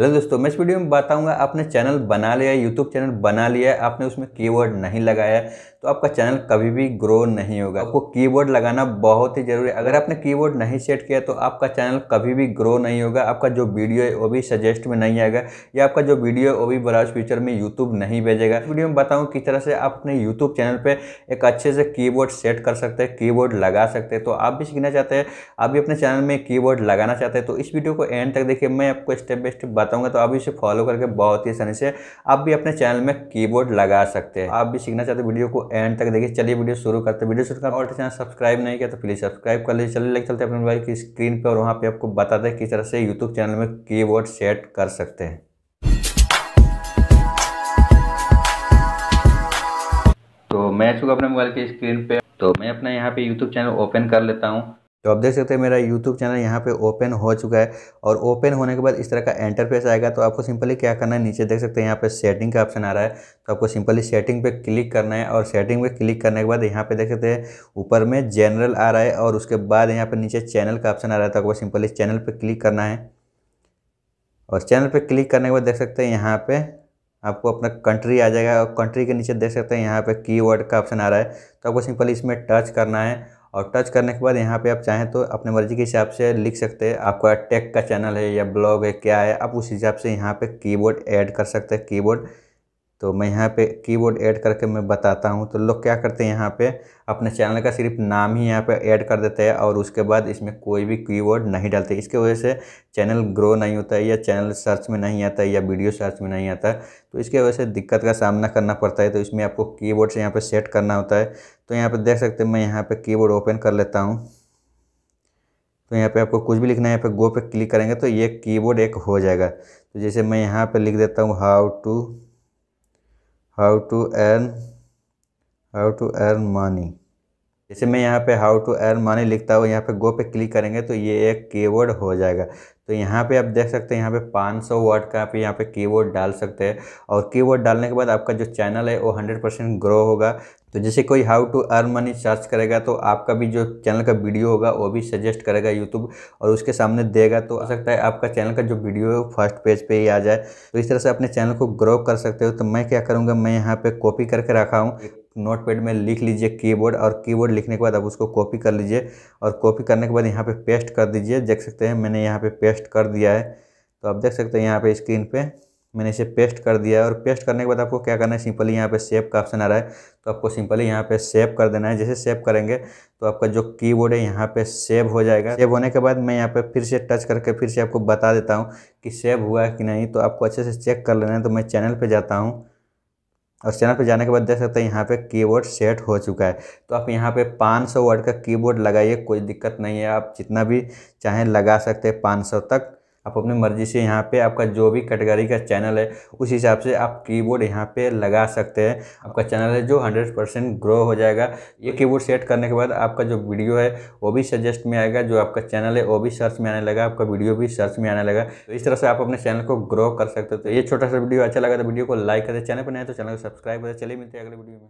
hello दोस्तों मैं इस वीडियो में बताऊंगा आपने चैनल बना लिया यूट्यूब चैनल बना लिया है आपने उसमें कीवर्ड नहीं लगाया तो आपका चैनल कभी भी ग्रो नहीं होगा आपको कीवर्ड लगाना बहुत ही ज़रूरी है अगर आपने कीवर्ड नहीं सेट किया तो आपका चैनल कभी भी ग्रो नहीं होगा आपका जो वीडियो है वो भी सजेस्ट में नहीं आएगा या आपका जो वीडियो है वो भी ब्राउज फ्यूचर में यूट्यूब नहीं भेजेगा वीडियो में बताऊँ किस तरह से आप अपने यूट्यूब चैनल पर एक अच्छे से की सेट कर सकते हैं की लगा सकते हैं तो आप भी सीखना चाहते हैं आप भी अपने चैनल में की लगाना चाहते हैं तो इस वीडियो को एंड तक देखिए मैं आपको स्टेप बाई स्टेप बताऊंगा तो आप इसे फॉलो करके बहुत ही आसानी से आप भी अपने चैनल में कीबोर्ड लगा सकते हैं आप भी सीखना चाहते वीडियो को एंड तक देखिए चलिए वीडियो शुरू करते हैं वीडियो शुरू करते और चैनल सब्सक्राइब नहीं किया तो प्लीज़ सब्सक्राइब कर लीजिए चलिए लेके चलते अपने मोबाइल की स्क्रीन पर और वहाँ पर आपको बता दें किस तरह से यूट्यूब चैनल में की सेट कर सकते हैं तो मैं चुका अपने मोबाइल की स्क्रीन पे तो मैं अपना यहाँ पे यूट्यूब चैनल ओपन कर लेता हूँ तो आप देख सकते हैं मेरा यूट्यूब चैनल यहाँ पे ओपन हो चुका है और ओपन होने के बाद इस तरह का इंटरफेस आएगा तो आपको सिंपली क्या करना है नीचे देख सकते हैं यहाँ पे सेटिंग का ऑप्शन आ रहा है तो आपको सिंपली सेटिंग पे क्लिक करना है और सेटिंग पे क्लिक करने के बाद यहाँ पे देख सकते हैं ऊपर में जनरल आ रहा है और उसके बाद यहाँ पर नीचे चैनल का ऑप्शन आ रहा है तो आपको सिंपली चैनल पर क्लिक करना है और चैनल पर क्लिक करने के बाद देख सकते हैं यहाँ पर आपको अपना कंट्री आ जाएगा और कंट्री के नीचे देख सकते हैं यहाँ पर की का ऑप्शन आ रहा है तो आपको सिंपली इसमें टच करना है और टच करने के बाद यहाँ पे आप चाहें तो अपने मर्ज़ी के हिसाब से लिख सकते हैं आपका टेक का चैनल है या ब्लॉग है क्या है आप उस हिसाब से यहाँ पे कीबोर्ड ऐड कर सकते हैं कीबोर्ड तो मैं यहाँ पे कीबोर्ड ऐड करके मैं बताता हूँ तो लोग क्या करते हैं यहाँ पे अपने चैनल का सिर्फ नाम ही यहाँ पे ऐड कर देते हैं और उसके बाद इसमें कोई भी कीबोर्ड नहीं डालते इसके वजह से चैनल ग्रो नहीं होता है या चैनल सर्च में नहीं आता है या वीडियो सर्च में नहीं आता तो इसके वजह से दिक्कत का सामना करना पड़ता है तो इसमें आपको बोर्ड से यहाँ पर सेट करना होता है तो यहाँ पर देख सकते हैं मैं यहाँ पर कीबोर्ड ओपन कर लेता हूँ तो यहाँ पर आपको कुछ भी लिखना है यहाँ पर गो पे क्लिक करेंगे तो ये की एक हो जाएगा तो जैसे मैं यहाँ पर लिख देता हूँ how to how to earn how to earn money जैसे मैं यहाँ पे हाउ टू अर्न मनी लिखता हूँ यहाँ पे गो पे क्लिक करेंगे तो ये एक कीवर्ड हो जाएगा तो यहाँ पे आप देख सकते हैं यहाँ पे 500 वर्ड का आप यहाँ पे कीवर्ड डाल सकते हैं और कीवर्ड डालने के बाद आपका जो चैनल है वो 100 परसेंट ग्रो होगा तो जैसे कोई how to earn money search करेगा तो आपका भी जो चैनल का वीडियो होगा वो भी सजेस्ट करेगा यूट्यूब और उसके सामने देगा तो आ सकता है आपका चैनल का जो वीडियो है वो फर्स्ट पेज पे ही आ जाए तो इस तरह से अपने चैनल को ग्रो कर सकते हो तो मैं क्या करूँगा मैं यहाँ पर कॉपी करके रखा हूँ नोटपैड में लिख लीजिए कीबोर्ड और कीबोर्ड लिखने के बाद अब उसको कॉपी कर लीजिए और कॉपी करने के बाद यहाँ पे पेस्ट कर दीजिए देख सकते हैं मैंने यहाँ पे पेस्ट कर दिया है तो आप देख सकते हैं यहाँ पे स्क्रीन पे मैंने इसे पेस्ट कर दिया है और पेस्ट करने के बाद आपको क्या करना है सिंपली यहाँ पे सेव का ऑप्शन आ रहा है तो आपको सिंपली यहाँ पे सेव कर देना है जैसे सेव करेंगे तो आपका जो कीबोर्ड है यहाँ पे सेव हो जाएगा सेव होने के बाद मैं यहाँ पे फिर से टच करके फिर से आपको बता देता हूँ कि सेव हुआ है कि नहीं तो आपको अच्छे से चेक कर लेना है तो मैं चैनल पर जाता हूँ और चैनल पर जाने के बाद देख सकते हैं यहाँ पे कीबोर्ड सेट हो चुका है तो आप यहाँ पे 500 वर्ड का कीबोर्ड लगाइए कोई दिक्कत नहीं है आप जितना भी चाहें लगा सकते हैं 500 तक आप अपनी मर्ज़ी से यहाँ पे आपका जो भी कैटेगरी का चैनल है उस हिसाब से आप कीबोर्ड यहाँ पे लगा सकते हैं आपका चैनल है जो 100 परसेंट ग्रो हो जाएगा ये कीबोर्ड सेट करने के बाद आपका जो वीडियो है वो भी सजेस्ट में आएगा जो आपका चैनल है वो भी सर्च में आने लगा आपका वीडियो भी सर्च में आने लगा तो इस तरह से आप अपने चैनल को ग्रो कर सकते हो तो ये छोटा सा वीडियो अच्छा लगा तो वीडियो को लाइक करें चैनल पर नहीं तो चैनल को सब्सक्राइब करें चलिए मिलते हैं अगले वीडियो में